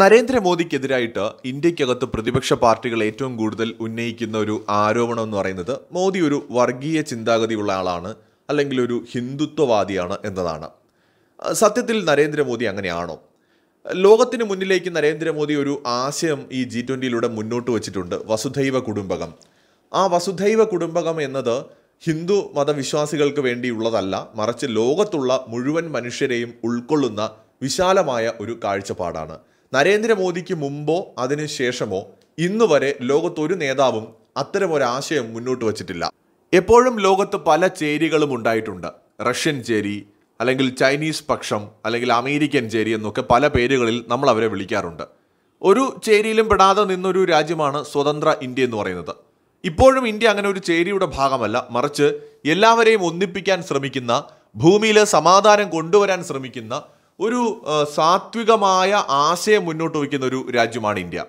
നരേന്ദ്രമോദിക്കെതിരായിട്ട് ഇന്ത്യക്കകത്ത് പ്രതിപക്ഷ പാർട്ടികൾ ഏറ്റവും കൂടുതൽ ഉന്നയിക്കുന്ന ഒരു ആരോപണം എന്ന് പറയുന്നത് മോദി ഒരു വർഗീയ ചിന്താഗതിയുള്ള ആളാണ് അല്ലെങ്കിൽ ഒരു ഹിന്ദുത്വവാദിയാണ് എന്നതാണ് സത്യത്തിൽ നരേന്ദ്രമോദി അങ്ങനെയാണോ ലോകത്തിന് മുന്നിലേക്ക് നരേന്ദ്രമോദി ഒരു ആശയം ഈ ജി ട്വൻ്റിയിലൂടെ മുന്നോട്ട് വച്ചിട്ടുണ്ട് വസുധൈവ കുടുംബകം ആ വസുധൈവ കുടുംബകം എന്നത് ഹിന്ദു മതവിശ്വാസികൾക്ക് വേണ്ടിയുള്ളതല്ല മറിച്ച് ലോകത്തുള്ള മുഴുവൻ മനുഷ്യരെയും ഉൾക്കൊള്ളുന്ന വിശാലമായ ഒരു കാഴ്ചപ്പാടാണ് നരേന്ദ്രമോദിക്ക് മുമ്പോ ശേഷമോ ഇന്നു വരെ ലോകത്തൊരു നേതാവും അത്തരമൊരാശയം മുന്നോട്ട് വച്ചിട്ടില്ല എപ്പോഴും ലോകത്ത് പല ചേരികളും ഉണ്ടായിട്ടുണ്ട് റഷ്യൻ ചേരി അല്ലെങ്കിൽ ചൈനീസ് പക്ഷം അല്ലെങ്കിൽ അമേരിക്കൻ ചേരി എന്നൊക്കെ പല പേരുകളിൽ നമ്മൾ അവരെ വിളിക്കാറുണ്ട് ഒരു ചേരിയിലും പെടാതെ നിന്നൊരു രാജ്യമാണ് സ്വതന്ത്ര ഇന്ത്യ എന്ന് പറയുന്നത് ഇപ്പോഴും ഇന്ത്യ അങ്ങനെ ഒരു ചേരിയുടെ ഭാഗമല്ല മറിച്ച് എല്ലാവരെയും ഒന്നിപ്പിക്കാൻ ശ്രമിക്കുന്ന ഭൂമിയിൽ സമാധാനം കൊണ്ടുവരാൻ ശ്രമിക്കുന്ന ഒരു സാത്വികമായ ആശയം മുന്നോട്ട് വയ്ക്കുന്ന ഒരു രാജ്യമാണ് ഇന്ത്യ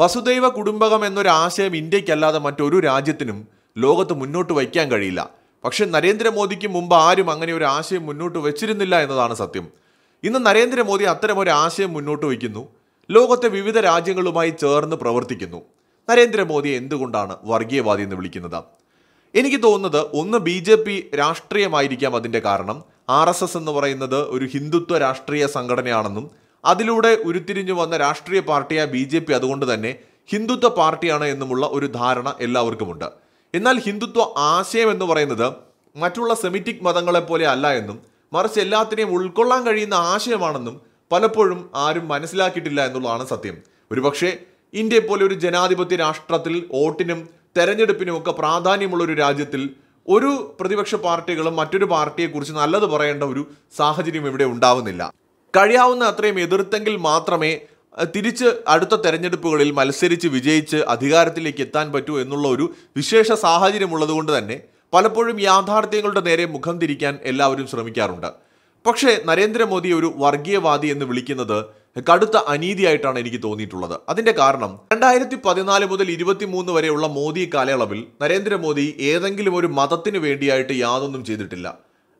വസുദൈവ കുടുംബകം എന്നൊരു ആശയം ഇന്ത്യക്കല്ലാതെ മറ്റൊരു രാജ്യത്തിനും ലോകത്ത് മുന്നോട്ട് വയ്ക്കാൻ കഴിയില്ല പക്ഷെ നരേന്ദ്രമോദിക്ക് മുമ്പ് ആരും അങ്ങനെ ഒരു ആശയം മുന്നോട്ട് വെച്ചിരുന്നില്ല എന്നതാണ് സത്യം ഇന്ന് നരേന്ദ്രമോദി അത്തരമൊരു ആശയം മുന്നോട്ട് വയ്ക്കുന്നു ലോകത്തെ വിവിധ രാജ്യങ്ങളുമായി ചേർന്ന് പ്രവർത്തിക്കുന്നു നരേന്ദ്രമോദിയെ എന്തുകൊണ്ടാണ് വർഗീയവാദി എന്ന് വിളിക്കുന്നത് എനിക്ക് തോന്നുന്നത് ഒന്ന് ബി ജെ പി രാഷ്ട്രീയമായിരിക്കാം അതിൻ്റെ കാരണം ആർ എസ് എസ് എന്ന് പറയുന്നത് ഒരു ഹിന്ദുത്വ രാഷ്ട്രീയ സംഘടനയാണെന്നും അതിലൂടെ ഉരുത്തിരിഞ്ഞു വന്ന രാഷ്ട്രീയ പാർട്ടിയായ ബി ജെ പി അതുകൊണ്ട് തന്നെ ഹിന്ദുത്വ പാർട്ടിയാണ് എന്നുമുള്ള ഒരു ധാരണ എല്ലാവർക്കുമുണ്ട് എന്നാൽ ഹിന്ദുത്വ ആശയം എന്ന് പറയുന്നത് മറ്റുള്ള സെമിറ്റിക് മതങ്ങളെ പോലെ അല്ല എന്നും മറിച്ച് എല്ലാത്തിനെയും ഉൾക്കൊള്ളാൻ കഴിയുന്ന ആശയമാണെന്നും പലപ്പോഴും ആരും മനസ്സിലാക്കിയിട്ടില്ല എന്നുള്ളതാണ് സത്യം ഒരുപക്ഷെ ഇന്ത്യയെപ്പോലെ ഒരു ജനാധിപത്യ രാഷ്ട്രത്തിൽ വോട്ടിനും തെരഞ്ഞെടുപ്പിനും ഒക്കെ പ്രാധാന്യമുള്ള ഒരു രാജ്യത്തിൽ ഒരു പ്രതിപക്ഷ പാർട്ടികളും മറ്റൊരു പാർട്ടിയെക്കുറിച്ച് നല്ലത് പറയേണ്ട ഒരു സാഹചര്യം ഇവിടെ ഉണ്ടാവുന്നില്ല കഴിയാവുന്ന അത്രയും എതിർത്തെങ്കിൽ മാത്രമേ തിരിച്ച് അടുത്ത തെരഞ്ഞെടുപ്പുകളിൽ മത്സരിച്ച് വിജയിച്ച് അധികാരത്തിലേക്ക് എത്താൻ പറ്റൂ എന്നുള്ള ഒരു വിശേഷ സാഹചര്യം ഉള്ളതുകൊണ്ട് തന്നെ പലപ്പോഴും യാഥാർത്ഥ്യങ്ങളുടെ നേരെ മുഖം തിരിക്കാൻ എല്ലാവരും ശ്രമിക്കാറുണ്ട് പക്ഷേ നരേന്ദ്രമോദി ഒരു വർഗീയവാദി എന്ന് വിളിക്കുന്നത് കടുത്ത അനീതിയായിട്ടാണ് എനിക്ക് തോന്നിയിട്ടുള്ളത് അതിന്റെ കാരണം രണ്ടായിരത്തി പതിനാല് മുതൽ മൂന്ന് വരെയുള്ള മോദി കാലയളവിൽ നരേന്ദ്രമോദി ഏതെങ്കിലും ഒരു മതത്തിന് വേണ്ടിയായിട്ട് യാതൊന്നും ചെയ്തിട്ടില്ല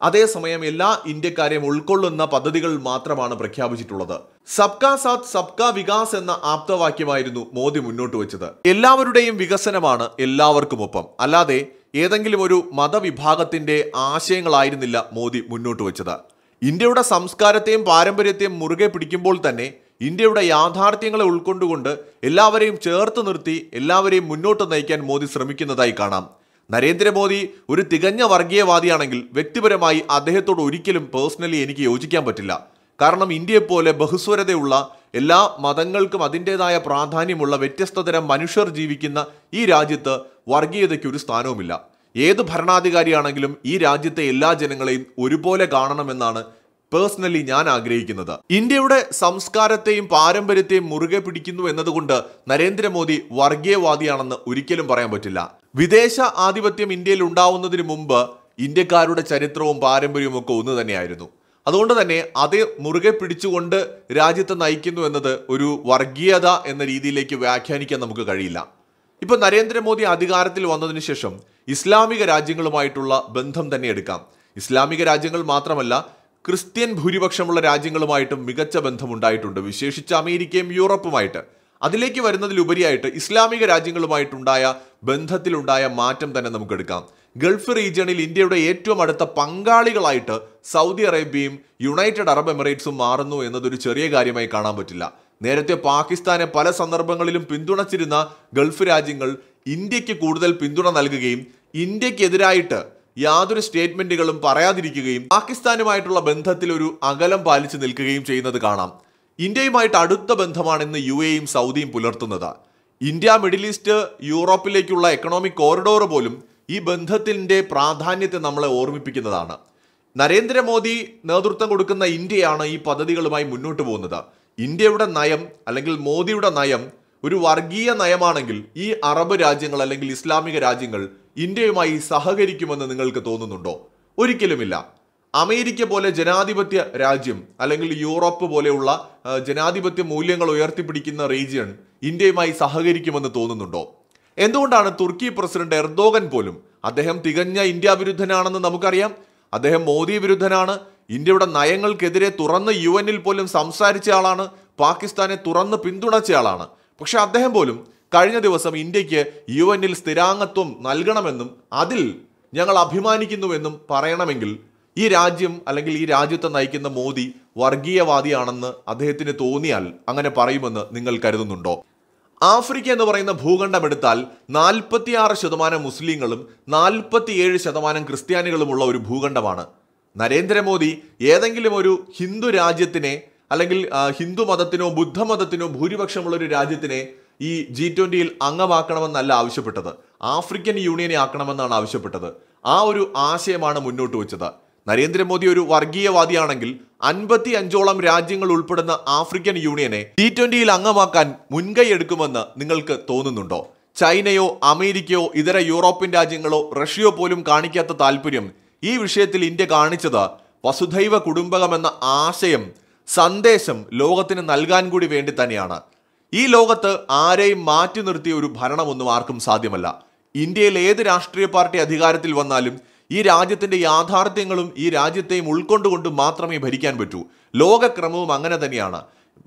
അതേസമയം എല്ലാ ഇന്ത്യക്കാരെയും ഉൾക്കൊള്ളുന്ന പദ്ധതികൾ മാത്രമാണ് പ്രഖ്യാപിച്ചിട്ടുള്ളത് സബ്കാ സാത്ത് സബ്കാ വികാസ് എന്ന ആപ്തവാക്യമായിരുന്നു മോദി മുന്നോട്ട് വെച്ചത് എല്ലാവരുടെയും വികസനമാണ് എല്ലാവർക്കുമൊപ്പം അല്ലാതെ ഏതെങ്കിലും ഒരു മതവിഭാഗത്തിന്റെ ആശയങ്ങളായിരുന്നില്ല മോദി മുന്നോട്ട് വെച്ചത് ഇന്ത്യയുടെ സംസ്കാരത്തെയും പാരമ്പര്യത്തെയും മുറുകെ പിടിക്കുമ്പോൾ തന്നെ ഇന്ത്യയുടെ യാഥാർത്ഥ്യങ്ങളെ ഉൾക്കൊണ്ടുകൊണ്ട് എല്ലാവരെയും ചേർത്ത് നിർത്തി എല്ലാവരെയും മുന്നോട്ട് നയിക്കാൻ മോദി ശ്രമിക്കുന്നതായി കാണാം നരേന്ദ്രമോദി ഒരു തികഞ്ഞ വർഗീയവാദിയാണെങ്കിൽ വ്യക്തിപരമായി അദ്ദേഹത്തോട് ഒരിക്കലും പേഴ്സണലി എനിക്ക് യോജിക്കാൻ പറ്റില്ല കാരണം ഇന്ത്യയെപ്പോലെ ബഹുസ്വരതയുള്ള എല്ലാ മതങ്ങൾക്കും അതിൻ്റേതായ പ്രാധാന്യമുള്ള വ്യത്യസ്ത തരം മനുഷ്യർ ജീവിക്കുന്ന ഈ രാജ്യത്ത് വർഗീയതയ്ക്ക് ഒരു സ്ഥാനവുമില്ല ഏത് ഭരണാധികാരിയാണെങ്കിലും ഈ രാജ്യത്തെ എല്ലാ ജനങ്ങളെയും ഒരുപോലെ കാണണമെന്നാണ് പേഴ്സണലി ഞാൻ ആഗ്രഹിക്കുന്നത് ഇന്ത്യയുടെ സംസ്കാരത്തെയും പാരമ്പര്യത്തെയും മുറുകെ പിടിക്കുന്നു എന്നതുകൊണ്ട് നരേന്ദ്രമോദി വർഗീയവാദിയാണെന്ന് ഒരിക്കലും പറയാൻ പറ്റില്ല വിദേശ ആധിപത്യം ഇന്ത്യയിൽ ഉണ്ടാവുന്നതിന് മുമ്പ് ഇന്ത്യക്കാരുടെ ചരിത്രവും പാരമ്പര്യവും ഒക്കെ ഒന്ന് തന്നെയായിരുന്നു അതുകൊണ്ട് തന്നെ അത് മുറുകെ പിടിച്ചുകൊണ്ട് രാജ്യത്തെ നയിക്കുന്നു എന്നത് ഒരു വർഗീയത എന്ന രീതിയിലേക്ക് വ്യാഖ്യാനിക്കാൻ നമുക്ക് കഴിയില്ല ഇപ്പൊ നരേന്ദ്രമോദി അധികാരത്തിൽ വന്നതിന് ശേഷം ഇസ്ലാമിക രാജ്യങ്ങളുമായിട്ടുള്ള ബന്ധം തന്നെ എടുക്കാം ഇസ്ലാമിക രാജ്യങ്ങൾ മാത്രമല്ല ക്രിസ്ത്യൻ ഭൂരിപക്ഷമുള്ള രാജ്യങ്ങളുമായിട്ടും മികച്ച ബന്ധമുണ്ടായിട്ടുണ്ട് വിശേഷിച്ച് അമേരിക്കയും യൂറോപ്പുമായിട്ട് അതിലേക്ക് വരുന്നതിലുപരിയായിട്ട് ഇസ്ലാമിക രാജ്യങ്ങളുമായിട്ടുണ്ടായ ബന്ധത്തിലുണ്ടായ മാറ്റം തന്നെ നമുക്കെടുക്കാം ഗൾഫ് റീജിയണിൽ ഇന്ത്യയുടെ ഏറ്റവും അടുത്ത പങ്കാളികളായിട്ട് സൗദി അറേബ്യയും യുണൈറ്റഡ് അറബ് എമിറേറ്റ്സും മാറുന്നു എന്നതൊരു ചെറിയ കാര്യമായി കാണാൻ പറ്റില്ല നേരത്തെ പാകിസ്ഥാനെ പല സന്ദർഭങ്ങളിലും പിന്തുണച്ചിരുന്ന ഗൾഫ് രാജ്യങ്ങൾ ഇന്ത്യക്ക് കൂടുതൽ പിന്തുണ നൽകുകയും ഇന്ത്യക്കെതിരായിട്ട് യാതൊരു സ്റ്റേറ്റ്മെന്റുകളും പറയാതിരിക്കുകയും പാകിസ്ഥാനുമായിട്ടുള്ള ബന്ധത്തിൽ ഒരു അകലം പാലിച്ചു നിൽക്കുകയും ചെയ്യുന്നത് കാണാം ഇന്ത്യയുമായിട്ട് അടുത്ത ബന്ധമാണ് ഇന്ന് യു എയും സൗദിയും പുലർത്തുന്നത് ഇന്ത്യ മിഡിൽ ഈസ്റ്റ് യൂറോപ്പിലേക്കുള്ള എക്കണോമിക് കോറിഡോർ പോലും ഈ ബന്ധത്തിൻ്റെ പ്രാധാന്യത്തെ നമ്മളെ ഓർമ്മിപ്പിക്കുന്നതാണ് നരേന്ദ്രമോദി നേതൃത്വം കൊടുക്കുന്ന ഇന്ത്യയാണ് ഈ പദ്ധതികളുമായി മുന്നോട്ട് പോകുന്നത് ഇന്ത്യയുടെ നയം അല്ലെങ്കിൽ മോദിയുടെ നയം ഒരു വർഗീയ നയമാണെങ്കിൽ ഈ അറബ് രാജ്യങ്ങൾ അല്ലെങ്കിൽ ഇസ്ലാമിക രാജ്യങ്ങൾ ഇന്ത്യയുമായി സഹകരിക്കുമെന്ന് നിങ്ങൾക്ക് തോന്നുന്നുണ്ടോ ഒരിക്കലുമില്ല അമേരിക്ക പോലെ ജനാധിപത്യ രാജ്യം അല്ലെങ്കിൽ യൂറോപ്പ് പോലെയുള്ള ജനാധിപത്യ മൂല്യങ്ങൾ ഉയർത്തിപ്പിടിക്കുന്ന റീജിയൺ ഇന്ത്യയുമായി സഹകരിക്കുമെന്ന് തോന്നുന്നുണ്ടോ എന്തുകൊണ്ടാണ് തുർക്കി പ്രസിഡന്റ് എർദോഗൻ പോലും അദ്ദേഹം തികഞ്ഞ ഇന്ത്യ വിരുദ്ധനാണെന്ന് നമുക്കറിയാം അദ്ദേഹം മോദി വിരുദ്ധനാണ് ഇന്ത്യയുടെ നയങ്ങൾക്കെതിരെ തുറന്ന് യു എന്നിൽ പോലും സംസാരിച്ചയാളാണ് പാകിസ്ഥാനെ തുറന്ന് പിന്തുണച്ചയാളാണ് പക്ഷെ അദ്ദേഹം പോലും കഴിഞ്ഞ ദിവസം ഇന്ത്യയ്ക്ക് യു എനിൽ സ്ഥിരാംഗത്വം നൽകണമെന്നും അതിൽ ഞങ്ങൾ അഭിമാനിക്കുന്നുവെന്നും പറയണമെങ്കിൽ ഈ രാജ്യം അല്ലെങ്കിൽ ഈ രാജ്യത്തെ നയിക്കുന്ന മോദി വർഗീയവാദിയാണെന്ന് അദ്ദേഹത്തിന് തോന്നിയാൽ അങ്ങനെ പറയുമെന്ന് നിങ്ങൾ കരുതുന്നുണ്ടോ ആഫ്രിക്ക എന്ന് പറയുന്ന ഭൂഖണ്ഡം എടുത്താൽ നാൽപ്പത്തിയാറ് ശതമാനം മുസ്ലിങ്ങളും നാൽപ്പത്തിയേഴ് ശതമാനം ക്രിസ്ത്യാനികളുമുള്ള ഒരു ഭൂഖണ്ഡമാണ് നരേന്ദ്രമോദി ഏതെങ്കിലും ഒരു ഹിന്ദു രാജ്യത്തിനെ അല്ലെങ്കിൽ ഹിന്ദു മതത്തിനോ ബുദ്ധമതത്തിനോ ഭൂരിപക്ഷമുള്ള ഒരു രാജ്യത്തിനെ ഈ ജി ട്വൻ്റിയിൽ അംഗമാക്കണമെന്നല്ല ആവശ്യപ്പെട്ടത് ആഫ്രിക്കൻ യൂണിയനെ ആക്കണമെന്നാണ് ആവശ്യപ്പെട്ടത് ആ ഒരു ആശയമാണ് മുന്നോട്ട് വെച്ചത് നരേന്ദ്രമോദി ഒരു വർഗീയവാദിയാണെങ്കിൽ അൻപത്തി അഞ്ചോളം രാജ്യങ്ങൾ ഉൾപ്പെടുന്ന ആഫ്രിക്കൻ യൂണിയനെ ജി ട്വൻ്റിയിൽ അംഗമാക്കാൻ മുൻകൈ എടുക്കുമെന്ന് നിങ്ങൾക്ക് തോന്നുന്നുണ്ടോ ചൈനയോ അമേരിക്കയോ ഇതര യൂറോപ്യൻ രാജ്യങ്ങളോ റഷ്യയോ പോലും കാണിക്കാത്ത താല്പര്യം ഈ വിഷയത്തിൽ ഇന്ത്യ കാണിച്ചത് വസുധൈവ കുടുംബകം എന്ന ആശയം സന്ദേശം ലോകത്തിന് നൽകാൻ കൂടി വേണ്ടി തന്നെയാണ് ഈ ലോകത്ത് ആരെയും മാറ്റി നിർത്തിയ ഒരു ഭരണമൊന്നും ആർക്കും സാധ്യമല്ല ഇന്ത്യയിൽ ഏത് രാഷ്ട്രീയ പാർട്ടി അധികാരത്തിൽ വന്നാലും ഈ രാജ്യത്തിന്റെ യാഥാർത്ഥ്യങ്ങളും ഈ രാജ്യത്തെയും ഉൾക്കൊണ്ടുകൊണ്ട് മാത്രമേ ഭരിക്കാൻ പറ്റൂ ലോകക്രമവും അങ്ങനെ തന്നെയാണ്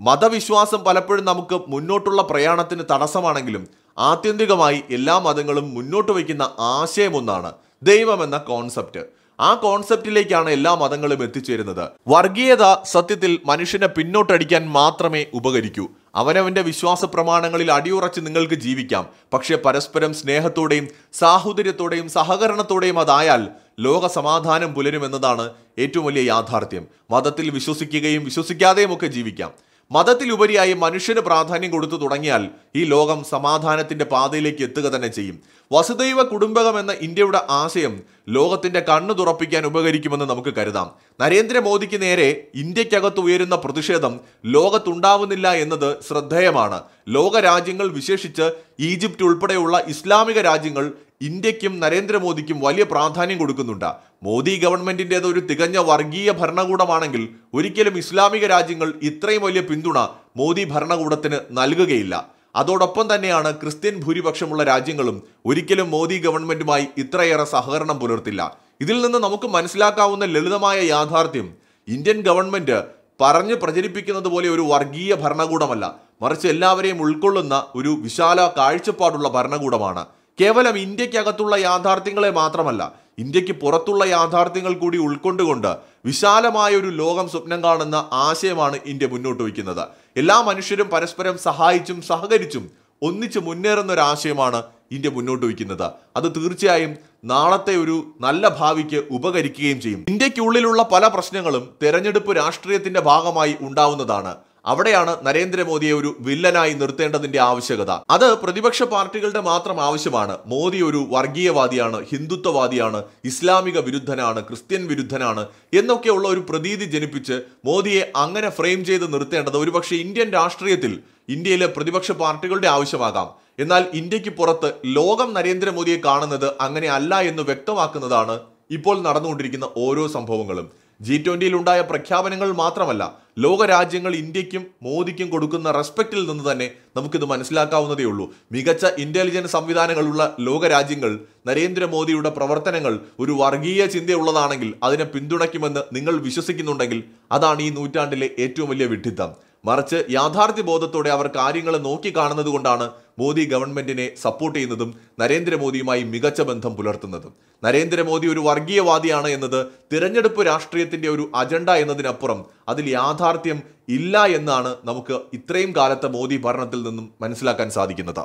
മതവിശ്വാസം പലപ്പോഴും നമുക്ക് മുന്നോട്ടുള്ള പ്രയാണത്തിന് തടസ്സമാണെങ്കിലും ആത്യന്തികമായി എല്ലാ മതങ്ങളും മുന്നോട്ട് വയ്ക്കുന്ന ആശയം ഒന്നാണ് ദൈവമെന്ന കോൺസെപ്റ്റ് ആ കോൺസെപ്റ്റിലേക്കാണ് എല്ലാ മതങ്ങളും എത്തിച്ചേരുന്നത് വർഗീയത സത്യത്തിൽ മനുഷ്യനെ പിന്നോട്ടടിക്കാൻ മാത്രമേ ഉപകരിക്കൂ അവനവൻ്റെ വിശ്വാസ പ്രമാണങ്ങളിൽ അടിയുറച്ച് നിങ്ങൾക്ക് ജീവിക്കാം പക്ഷേ പരസ്പരം സ്നേഹത്തോടെയും സാഹോദര്യത്തോടെയും സഹകരണത്തോടെയും അതായാൽ ലോക സമാധാനം പുലരുമെന്നതാണ് ഏറ്റവും വലിയ യാഥാർത്ഥ്യം മതത്തിൽ വിശ്വസിക്കുകയും വിശ്വസിക്കാതെയും ഒക്കെ ജീവിക്കാം മതത്തിലുപരിയായി മനുഷ്യന് പ്രാധാന്യം കൊടുത്തു തുടങ്ങിയാൽ ഈ ലോകം സമാധാനത്തിന്റെ പാതയിലേക്ക് എത്തുക തന്നെ ചെയ്യും വസുദൈവ കുടുംബകം എന്ന ഇന്ത്യയുടെ ആശയം ലോകത്തിന്റെ കണ്ണു തുറപ്പിക്കാൻ ഉപകരിക്കുമെന്ന് നമുക്ക് കരുതാം നരേന്ദ്രമോദിക്ക് നേരെ ഇന്ത്യക്കകത്ത് ഉയരുന്ന പ്രതിഷേധം ലോകത്തുണ്ടാവുന്നില്ല എന്നത് ശ്രദ്ധേയമാണ് ലോകരാജ്യങ്ങൾ വിശേഷിച്ച് ഈജിപ്റ്റ് ഉൾപ്പെടെയുള്ള ഇസ്ലാമിക രാജ്യങ്ങൾ ഇന്ത്യക്കും നരേന്ദ്രമോദിക്കും വലിയ പ്രാധാന്യം കൊടുക്കുന്നുണ്ട് മോദി ഗവൺമെന്റിൻ്റെത് ഒരു തികഞ്ഞ വർഗീയ ഭരണകൂടമാണെങ്കിൽ ഒരിക്കലും ഇസ്ലാമിക രാജ്യങ്ങൾ ഇത്രയും വലിയ പിന്തുണ മോദി ഭരണകൂടത്തിന് നൽകുകയില്ല അതോടൊപ്പം തന്നെയാണ് ക്രിസ്ത്യൻ ഭൂരിപക്ഷമുള്ള രാജ്യങ്ങളും ഒരിക്കലും മോദി ഗവൺമെന്റുമായി ഇത്രയേറെ സഹകരണം പുലർത്തില്ല ഇതിൽ നിന്ന് നമുക്ക് മനസ്സിലാക്കാവുന്ന ലളിതമായ യാഥാർത്ഥ്യം ഇന്ത്യൻ ഗവൺമെന്റ് പറഞ്ഞ് പ്രചരിപ്പിക്കുന്നത് പോലെ ഒരു വർഗീയ ഭരണകൂടമല്ല മറിച്ച് എല്ലാവരെയും ഉൾക്കൊള്ളുന്ന ഒരു വിശാല കാഴ്ചപ്പാടുള്ള ഭരണകൂടമാണ് കേവലം ഇന്ത്യക്കകത്തുള്ള യാഥാർത്ഥ്യങ്ങളെ മാത്രമല്ല ഇന്ത്യക്ക് പുറത്തുള്ള യാഥാർത്ഥ്യങ്ങൾ കൂടി ഉൾക്കൊണ്ടുകൊണ്ട് വിശാലമായ ഒരു ലോകം സ്വപ്നം കാണുന്ന ആശയമാണ് ഇന്ത്യ മുന്നോട്ട് വയ്ക്കുന്നത് എല്ലാ മനുഷ്യരും പരസ്പരം സഹായിച്ചും സഹകരിച്ചും ഒന്നിച്ച് മുന്നേറുന്ന ഒരു ആശയമാണ് ഇന്ത്യ മുന്നോട്ട് വയ്ക്കുന്നത് അത് തീർച്ചയായും നാളത്തെ ഒരു നല്ല ഭാവിക്ക് ഉപകരിക്കുകയും ചെയ്യും ഇന്ത്യക്കുള്ളിലുള്ള പല പ്രശ്നങ്ങളും തെരഞ്ഞെടുപ്പ് രാഷ്ട്രീയത്തിന്റെ ഭാഗമായി ഉണ്ടാവുന്നതാണ് അവിടെയാണ് നരേന്ദ്രമോദിയെ ഒരു വില്ലനായി നിർത്തേണ്ടതിന്റെ ആവശ്യകത അത് പ്രതിപക്ഷ പാർട്ടികളുടെ മാത്രം ആവശ്യമാണ് മോദി ഒരു വർഗീയവാദിയാണ് ഹിന്ദുത്വവാദിയാണ് ഇസ്ലാമിക വിരുദ്ധനാണ് ക്രിസ്ത്യൻ വിരുദ്ധനാണ് എന്നൊക്കെയുള്ള ഒരു പ്രതീതി ജനിപ്പിച്ച് മോദിയെ അങ്ങനെ ഫ്രെയിം ചെയ്ത് നിർത്തേണ്ടത് ഒരുപക്ഷെ ഇന്ത്യൻ രാഷ്ട്രീയത്തിൽ ഇന്ത്യയിലെ പ്രതിപക്ഷ പാർട്ടികളുടെ ആവശ്യമാകാം എന്നാൽ ഇന്ത്യക്ക് പുറത്ത് ലോകം നരേന്ദ്രമോദിയെ കാണുന്നത് അങ്ങനെ അല്ല എന്ന് വ്യക്തമാക്കുന്നതാണ് ഇപ്പോൾ നടന്നുകൊണ്ടിരിക്കുന്ന ഓരോ സംഭവങ്ങളും ജി ഉണ്ടായ പ്രഖ്യാപനങ്ങൾ മാത്രമല്ല ലോകരാജ്യങ്ങൾ ഇന്ത്യക്കും മോദിക്കും കൊടുക്കുന്ന റെസ്പെക്റ്റിൽ നിന്ന് തന്നെ നമുക്കിത് മനസ്സിലാക്കാവുന്നതേ ഉള്ളൂ മികച്ച ഇൻ്റലിജൻസ് സംവിധാനങ്ങളുള്ള ലോകരാജ്യങ്ങൾ നരേന്ദ്രമോദിയുടെ പ്രവർത്തനങ്ങൾ ഒരു വർഗീയ ചിന്തയുള്ളതാണെങ്കിൽ അതിനെ പിന്തുണയ്ക്കുമെന്ന് നിങ്ങൾ വിശ്വസിക്കുന്നുണ്ടെങ്കിൽ അതാണ് ഈ നൂറ്റാണ്ടിലെ ഏറ്റവും വലിയ വിഡ്ഢിത്തം മറിച്ച് യാഥാർത്ഥ്യ ബോധത്തോടെ അവർ കാര്യങ്ങളെ നോക്കിക്കാണുന്നത് കൊണ്ടാണ് മോദി ഗവൺമെന്റിനെ സപ്പോർട്ട് ചെയ്യുന്നതും നരേന്ദ്രമോദിയുമായി മികച്ച ബന്ധം പുലർത്തുന്നതും നരേന്ദ്രമോദി ഒരു വർഗീയവാദിയാണ് എന്നത് തിരഞ്ഞെടുപ്പ് രാഷ്ട്രീയത്തിന്റെ ഒരു അജണ്ട എന്നതിനപ്പുറം അതിൽ യാഥാർത്ഥ്യം ഇല്ല എന്നാണ് നമുക്ക് ഇത്രയും കാലത്തെ മോദി ഭരണത്തിൽ നിന്നും മനസ്സിലാക്കാൻ സാധിക്കുന്നത്